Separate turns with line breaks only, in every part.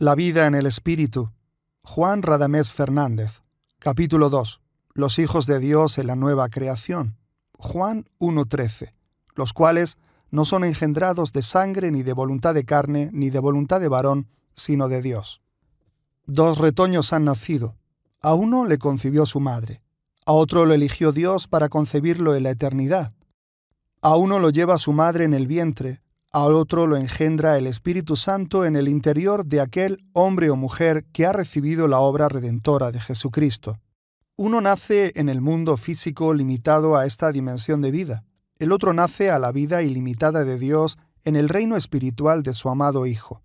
La vida en el Espíritu. Juan Radamés Fernández. Capítulo 2. Los hijos de Dios en la nueva creación. Juan 1.13. Los cuales no son engendrados de sangre ni de voluntad de carne ni de voluntad de varón, sino de Dios. Dos retoños han nacido. A uno le concibió su madre. A otro lo eligió Dios para concebirlo en la eternidad. A uno lo lleva su madre en el vientre al otro lo engendra el Espíritu Santo en el interior de aquel hombre o mujer que ha recibido la obra redentora de Jesucristo. Uno nace en el mundo físico limitado a esta dimensión de vida, el otro nace a la vida ilimitada de Dios en el reino espiritual de su amado Hijo.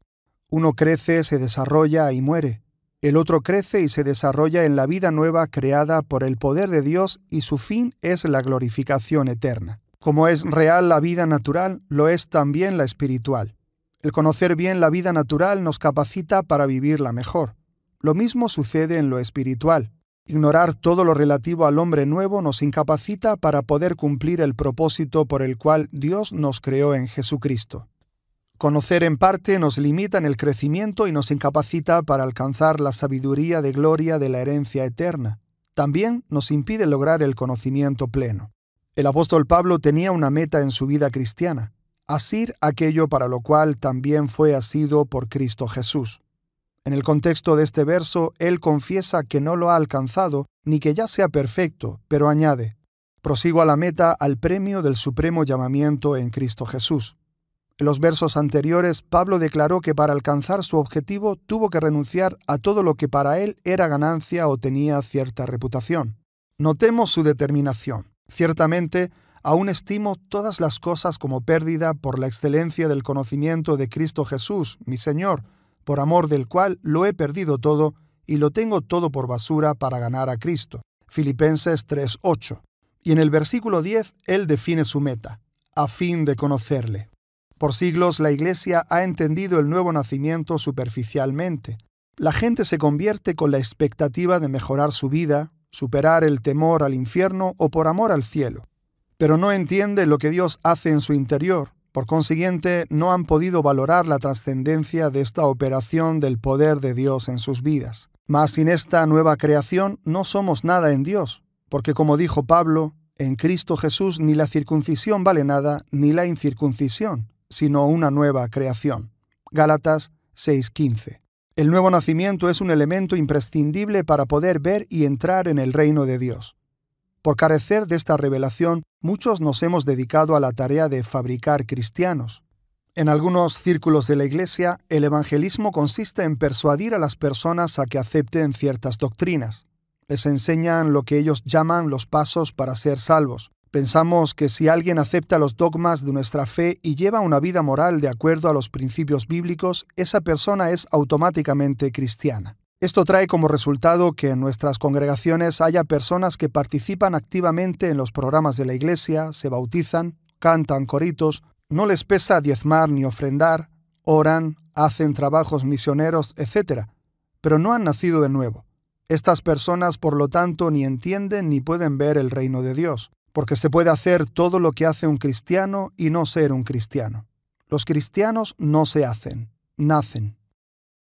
Uno crece, se desarrolla y muere. El otro crece y se desarrolla en la vida nueva creada por el poder de Dios y su fin es la glorificación eterna. Como es real la vida natural, lo es también la espiritual. El conocer bien la vida natural nos capacita para vivirla mejor. Lo mismo sucede en lo espiritual. Ignorar todo lo relativo al hombre nuevo nos incapacita para poder cumplir el propósito por el cual Dios nos creó en Jesucristo. Conocer en parte nos limita en el crecimiento y nos incapacita para alcanzar la sabiduría de gloria de la herencia eterna. También nos impide lograr el conocimiento pleno. El apóstol Pablo tenía una meta en su vida cristiana, asir aquello para lo cual también fue asido por Cristo Jesús. En el contexto de este verso, él confiesa que no lo ha alcanzado ni que ya sea perfecto, pero añade, prosigo a la meta al premio del supremo llamamiento en Cristo Jesús. En los versos anteriores, Pablo declaró que para alcanzar su objetivo tuvo que renunciar a todo lo que para él era ganancia o tenía cierta reputación. Notemos su determinación. Ciertamente, aún estimo todas las cosas como pérdida por la excelencia del conocimiento de Cristo Jesús, mi Señor, por amor del cual lo he perdido todo y lo tengo todo por basura para ganar a Cristo. Filipenses 3:8. Y en el versículo 10 él define su meta, a fin de conocerle. Por siglos la Iglesia ha entendido el nuevo nacimiento superficialmente. La gente se convierte con la expectativa de mejorar su vida, superar el temor al infierno o por amor al cielo, pero no entiende lo que Dios hace en su interior. Por consiguiente, no han podido valorar la trascendencia de esta operación del poder de Dios en sus vidas. Mas sin esta nueva creación no somos nada en Dios, porque como dijo Pablo, en Cristo Jesús ni la circuncisión vale nada, ni la incircuncisión, sino una nueva creación. Gálatas 6:15. El nuevo nacimiento es un elemento imprescindible para poder ver y entrar en el reino de Dios. Por carecer de esta revelación, muchos nos hemos dedicado a la tarea de fabricar cristianos. En algunos círculos de la Iglesia, el evangelismo consiste en persuadir a las personas a que acepten ciertas doctrinas. Les enseñan lo que ellos llaman los pasos para ser salvos, Pensamos que si alguien acepta los dogmas de nuestra fe y lleva una vida moral de acuerdo a los principios bíblicos, esa persona es automáticamente cristiana. Esto trae como resultado que en nuestras congregaciones haya personas que participan activamente en los programas de la iglesia, se bautizan, cantan coritos, no les pesa diezmar ni ofrendar, oran, hacen trabajos misioneros, etc. Pero no han nacido de nuevo. Estas personas, por lo tanto, ni entienden ni pueden ver el reino de Dios porque se puede hacer todo lo que hace un cristiano y no ser un cristiano. Los cristianos no se hacen, nacen.